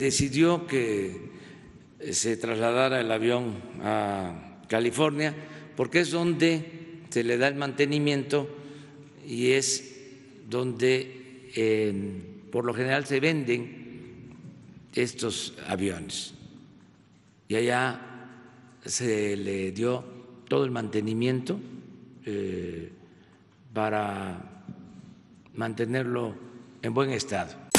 decidió que eh, se trasladara el avión a California porque es donde se le da el mantenimiento y es donde por lo general se venden estos aviones. Y allá se le dio todo el mantenimiento eh, para mantenerlo en buen estado.